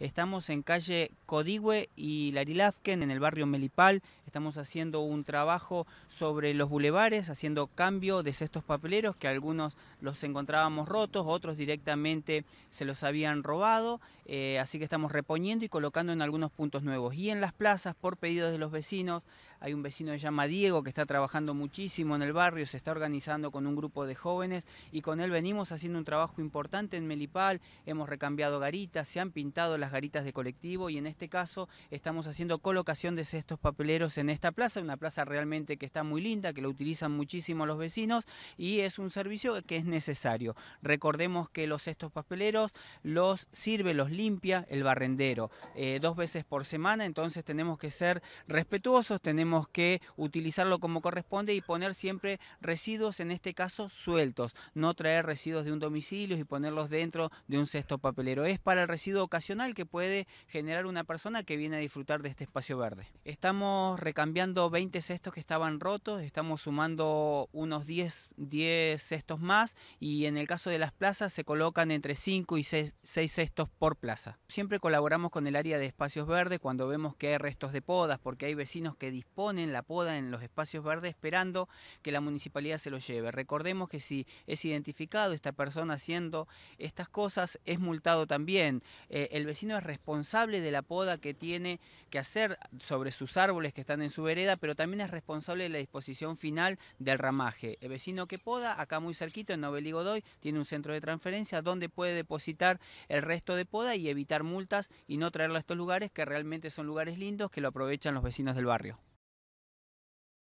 Estamos en calle Codigüe y Larilafken, en el barrio Melipal. Estamos haciendo un trabajo sobre los bulevares, haciendo cambio de cestos papeleros que algunos los encontrábamos rotos, otros directamente se los habían robado. Eh, así que estamos reponiendo y colocando en algunos puntos nuevos. Y en las plazas, por pedidos de los vecinos, hay un vecino que se llama Diego que está trabajando muchísimo en el barrio, se está organizando con un grupo de jóvenes y con él venimos haciendo un trabajo importante en Melipal. Hemos recambiado garitas, se han pintado las garitas de colectivo y en este caso estamos haciendo colocación de cestos papeleros en esta plaza, una plaza realmente que está muy linda, que lo utilizan muchísimo los vecinos y es un servicio que es necesario. Recordemos que los cestos papeleros los sirve, los limpia el barrendero eh, dos veces por semana, entonces tenemos que ser respetuosos, tenemos que utilizarlo como corresponde y poner siempre residuos, en este caso sueltos, no traer residuos de un domicilio y ponerlos dentro de un cesto papelero. Es para el residuo ocasional que que puede generar una persona que viene a disfrutar de este espacio verde. Estamos recambiando 20 cestos que estaban rotos, estamos sumando unos 10, 10 cestos más y en el caso de las plazas se colocan entre 5 y 6, cestos por plaza. Siempre colaboramos con el área de espacios verdes cuando vemos que hay restos de podas, porque hay vecinos que disponen la poda en los espacios verdes esperando que la municipalidad se lo lleve. Recordemos que si es identificado esta persona haciendo estas cosas, es multado también. Eh, el vecino vecino es responsable de la poda que tiene que hacer sobre sus árboles que están en su vereda, pero también es responsable de la disposición final del ramaje. El vecino que poda, acá muy cerquito, en y Godoy, tiene un centro de transferencia donde puede depositar el resto de poda y evitar multas y no traerlo a estos lugares que realmente son lugares lindos que lo aprovechan los vecinos del barrio.